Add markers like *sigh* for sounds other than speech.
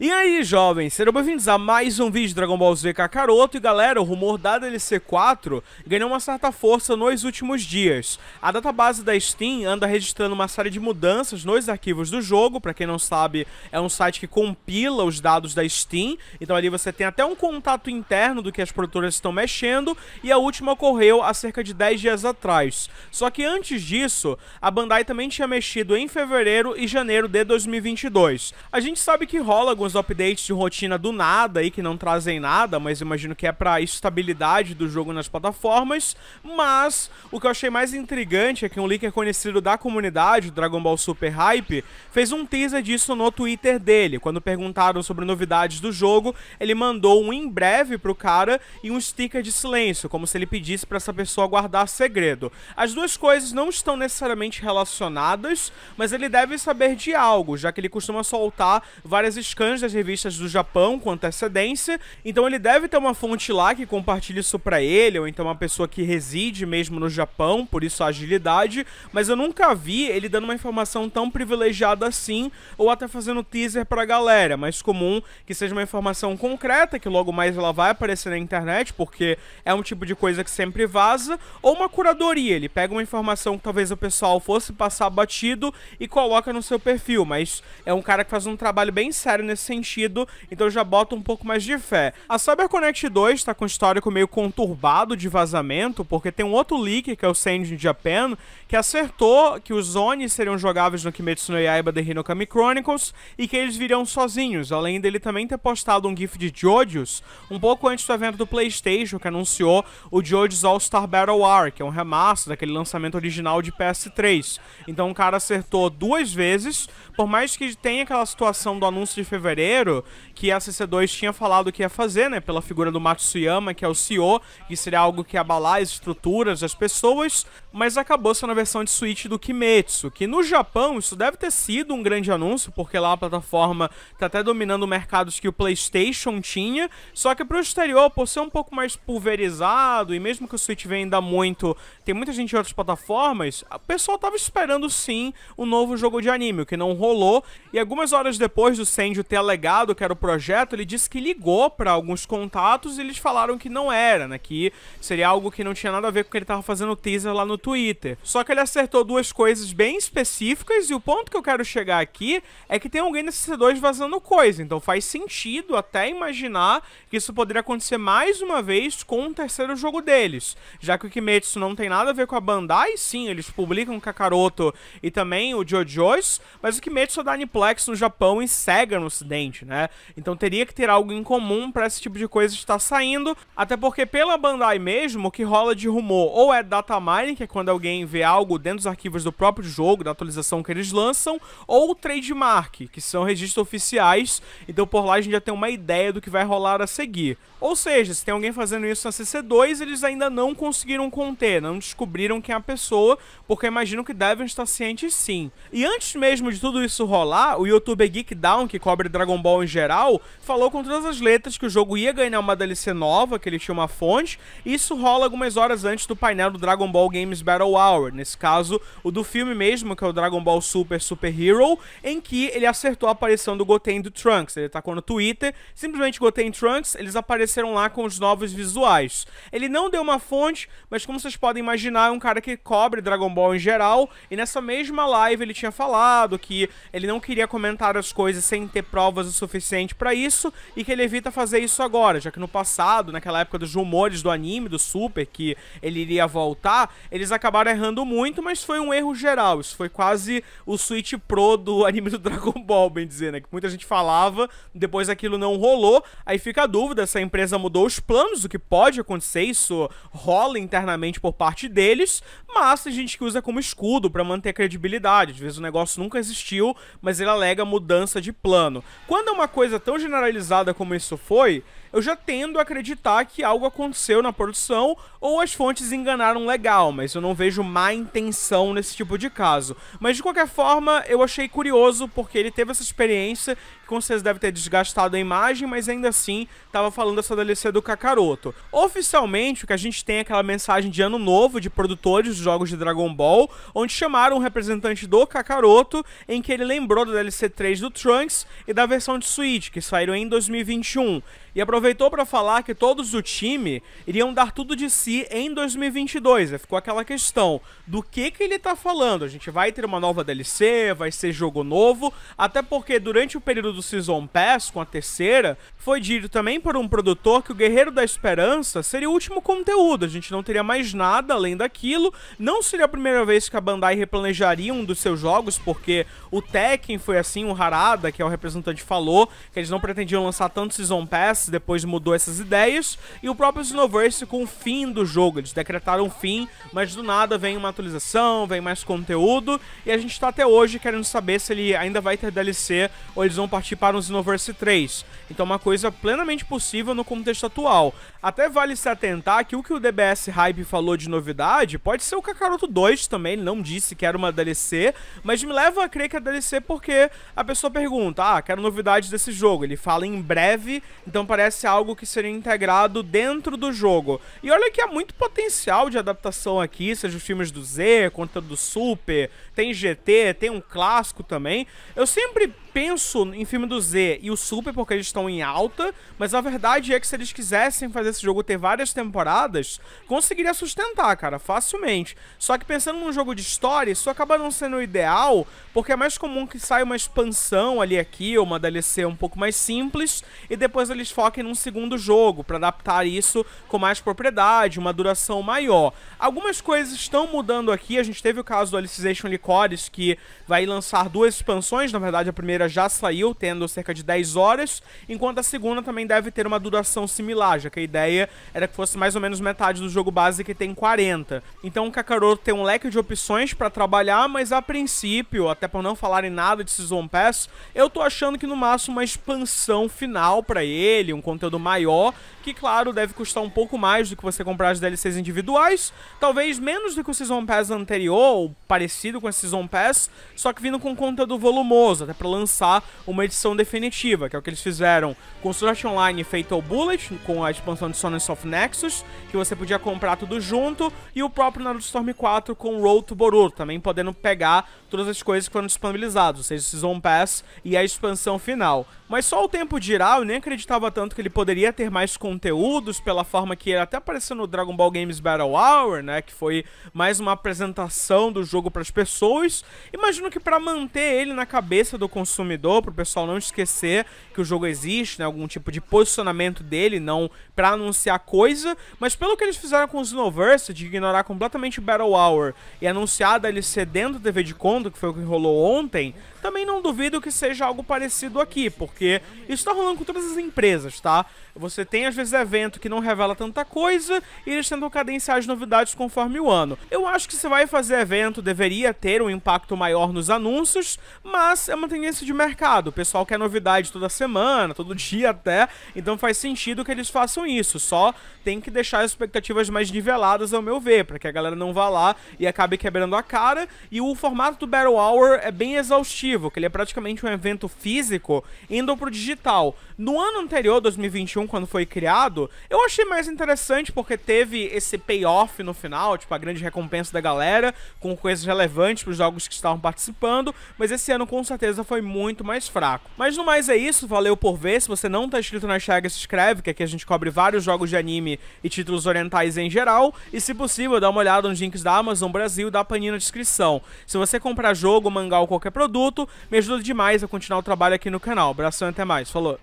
E aí, jovens, sejam bem-vindos a mais um vídeo de Dragon Ball Z Kakaroto. E galera, o rumor da DLC 4 ganhou uma certa força nos últimos dias. A database da Steam anda registrando uma série de mudanças nos arquivos do jogo. Para quem não sabe, é um site que compila os dados da Steam. Então ali você tem até um contato interno do que as produtoras estão mexendo. E a última ocorreu há cerca de 10 dias atrás. Só que antes disso, a Bandai também tinha mexido em fevereiro e janeiro de 2022. A gente sabe que rola alguns alguns updates de rotina do nada aí que não trazem nada, mas imagino que é para estabilidade do jogo nas plataformas. Mas o que eu achei mais intrigante é que um leaker conhecido da comunidade, Dragon Ball Super Hype, fez um teaser disso no Twitter dele. Quando perguntaram sobre novidades do jogo, ele mandou um em breve pro cara e um sticker de silêncio, como se ele pedisse para essa pessoa guardar segredo. As duas coisas não estão necessariamente relacionadas, mas ele deve saber de algo, já que ele costuma soltar várias scans edições das revistas do Japão com antecedência, então ele deve ter uma fonte lá que compartilha isso para ele, ou então uma pessoa que reside mesmo no Japão, por isso a agilidade, mas eu nunca vi ele dando uma informação tão privilegiada assim, ou até fazendo teaser pra galera, mais comum que seja uma informação concreta, que logo mais ela vai aparecer na internet, porque é um tipo de coisa que sempre vaza, ou uma curadoria, ele pega uma informação que talvez o pessoal fosse passar batido e coloca no seu perfil, mas é um cara que faz um trabalho bem sério nesse sentido, então já bota um pouco mais de fé. A CyberConnect 2 está com um histórico meio conturbado de vazamento, porque tem um outro leak, que é o Send in Japan, que acertou que os Oni seriam jogáveis no Kimetsu no Yaiba The Hinokami Chronicles e que eles viriam sozinhos, além dele também ter postado um GIF de Jojo's um pouco antes do evento do PlayStation, que anunciou o Jojo's All-Star Battle War, que é um remaster daquele lançamento original de PS3. Então o cara acertou duas vezes, por mais que tenha aquela situação do anúncio de fevereiro fevereiro, que a CC2 tinha falado que ia fazer, né? Pela figura do Matsuyama, que é o CEO, que seria algo que ia abalar as estruturas das pessoas, mas acabou sendo a versão de Switch do Kimetsu, que no Japão isso deve ter sido um grande anúncio, porque lá a plataforma tá até dominando mercados que o PlayStation tinha, só que pro exterior, por ser um pouco mais pulverizado, e mesmo que o Switch venda muito, tem muita gente em outras plataformas, o pessoal tava esperando sim o um novo jogo de anime, o que não rolou, e algumas horas depois do Senju ter delegado, que era o projeto, ele disse que ligou para alguns contatos e eles falaram que não era, né? Que seria algo que não tinha nada a ver com o que ele tava fazendo teaser lá no Twitter. Só que ele acertou duas coisas bem específicas e o ponto que eu quero chegar aqui é que tem alguém nesse C2 vazando coisa, então faz sentido até imaginar que isso poderia acontecer mais uma vez com o um terceiro jogo deles, já que o Kimetsu não tem nada a ver com a Bandai, sim, eles publicam Kakaroto e também o JoJo's, mas o Kimetsu é da Aniplex no Japão e Sega nos Ocidente, né? Então teria que ter algo em comum para esse tipo de coisa estar saindo, até porque pela Bandai mesmo, o que rola de rumor ou é data mining, que é quando alguém vê algo dentro dos arquivos do próprio jogo, da atualização que eles lançam, ou trademark, que são registros oficiais, então por lá a gente já tem uma ideia do que vai rolar a seguir. Ou seja, se tem alguém fazendo isso na CC2, eles ainda não conseguiram conter, não descobriram quem é a pessoa, porque imagino que devem estar cientes sim. E antes mesmo de tudo isso rolar, o YouTube Geek Down, que cobre Dragon Ball em geral, falou com todas as letras que o jogo ia ganhar uma DLC nova, que ele tinha uma fonte, e isso rola algumas horas antes do painel do Dragon Ball Games Battle Hour, nesse caso, o do filme mesmo, que é o Dragon Ball Super Super Hero, em que ele acertou a aparição do Goten do Trunks. Ele com no Twitter, simplesmente Goten Trunks, eles apareceram lá com os novos visuais. Ele não deu uma fonte, mas como vocês podem imaginar, é um cara que cobre Dragon Ball em geral, e nessa mesma live ele tinha falado que ele não queria comentar as coisas sem ter prova o suficiente para isso e que ele evita fazer isso agora, já que no passado, naquela época dos rumores do anime, do Super, que ele iria voltar, eles acabaram errando muito, mas foi um erro geral. Isso foi quase o Switch Pro do *laughs* anime do Dragon Ball, bem dizer, né? Que muita gente falava, depois aquilo não rolou, aí fica a dúvida se a empresa mudou os planos, o que pode acontecer, isso rola internamente por parte deles, mas tem gente que usa como escudo para manter a credibilidade. Às vezes o negócio nunca existiu, mas ele alega mudança de plano. Quando é uma coisa tão generalizada como isso foi, eu já tendo a acreditar que algo aconteceu na produção ou as fontes enganaram legal, mas eu não vejo má intenção nesse tipo de caso. Mas de qualquer forma, eu achei curioso porque ele teve essa experiência com certeza deve ter desgastado a imagem, mas ainda assim estava falando essa DLC do Kakaroto. Oficialmente, o que a gente tem é aquela mensagem de ano novo de produtores de jogos de Dragon Ball, onde chamaram um representante do Kakaroto, em que ele lembrou da DLC 3 do Trunks e da versão de Switch, que saíram em 2021 e aproveitou para falar que todos o time iriam dar tudo de si em 2022. Ficou aquela questão do que que ele está falando. A gente vai ter uma nova DLC, vai ser jogo novo, até porque durante o período do Season Pass com a terceira, foi dito também por um produtor que o Guerreiro da Esperança seria o último conteúdo. A gente não teria mais nada além daquilo. Não seria a primeira vez que a Bandai replanejaria um dos seus jogos, porque o Tekken foi assim, o Harada, que é o representante falou, que eles não pretendiam lançar tanto Season Pass depois mudou essas ideias, e o próprio Snowverse com o fim do jogo, eles decretaram o fim, mas do nada vem uma atualização, vem mais conteúdo, e a gente está até hoje querendo saber se ele ainda vai ter DLC ou eles vão partir para um Snowverse 3. Então uma coisa plenamente possível no contexto atual. Até vale se atentar que o que o DBS Hype falou de novidade pode ser o Kakaroto 2 também, ele não disse que era uma DLC, mas me leva a crer que é DLC porque a pessoa pergunta, ah, quero novidades desse jogo, ele fala em breve, então parece parece algo que seria integrado dentro do jogo. E olha que há muito potencial de adaptação aqui, seja os filmes do Z, conta do Super, tem GT, tem um clássico também. Eu sempre penso em filme do Z e o Super porque eles estão em alta, mas a verdade é que se eles quisessem fazer esse jogo ter várias temporadas, conseguiria sustentar, cara, facilmente. Só que pensando num jogo de história, isso acaba não sendo o ideal, porque é mais comum que saia uma expansão ali aqui, ou uma DLC um pouco mais simples, e depois eles foquem num segundo jogo, para adaptar isso com mais propriedade, uma duração maior. Algumas coisas estão mudando aqui, a gente teve o caso do Alicization Licores, que vai lançar duas expansões, na verdade a primeira já saiu, tendo cerca de 10 horas, enquanto a segunda também deve ter uma duração similar, já que a ideia era que fosse mais ou menos metade do jogo base que tem 40. Então o Kakaroto tem um leque de opções para trabalhar, mas a princípio, até por não falarem nada de Season Pass, eu tô achando que no máximo uma expansão final para ele, um conteúdo maior, que claro, deve custar um pouco mais do que você comprar as DLCs individuais, talvez menos do que o Season Pass anterior, ou parecido com esse Season Pass, só que vindo com conteúdo volumoso, até para lançar lançar uma edição definitiva, que é o que eles fizeram com Sword Online Fatal Bullet, com a expansão de Sonic of Nexus, que você podia comprar tudo junto, e o próprio Naruto Storm 4 com Road to Boruto, também podendo pegar todas as coisas que foram disponibilizadas, ou seja, o Season Pass e a expansão final. Mas só o tempo dirá, eu nem acreditava tanto que ele poderia ter mais conteúdos, pela forma que ele até apareceu no Dragon Ball Games Battle Hour, né, que foi mais uma apresentação do jogo para as pessoas. Imagino que para manter ele na cabeça do consumidor consumidor, para o pessoal não esquecer que o jogo existe, né? Algum tipo de posicionamento dele, não para anunciar coisa. Mas pelo que eles fizeram com o Xenoverse, de ignorar completamente o Battle Hour e anunciar a DLC dentro do TV de Conto, que foi o que rolou ontem, também não duvido que seja algo parecido aqui, porque isso tá rolando com todas as empresas, tá? Você tem às vezes evento que não revela tanta coisa e eles tentam cadenciar as novidades conforme o ano. Eu acho que se vai fazer evento, deveria ter um impacto maior nos anúncios, mas é uma tendência de mercado. O pessoal quer novidade toda semana, todo dia até. Então faz sentido que eles façam isso. Só tem que deixar as expectativas mais niveladas, ao meu ver, para que a galera não vá lá e acabe quebrando a cara. E o formato do Battle Hour é bem exaustivo, que ele é praticamente um evento físico indo pro digital. No ano anterior, 2021, quando foi criado, eu achei mais interessante porque teve esse payoff no final, tipo a grande recompensa da galera, com coisas relevantes para os jogos que estavam participando, mas esse ano com certeza foi muito muito mais fraco. Mas no mais é isso, valeu por ver. Se você não tá inscrito na Chaga, se inscreve, que aqui a gente cobre vários jogos de anime e títulos orientais em geral. E se possível, dá uma olhada nos links da Amazon Brasil e da Panini na descrição. Se você comprar jogo, mangá ou qualquer produto, me ajuda demais a continuar o trabalho aqui no canal. Abração e até mais. Falou!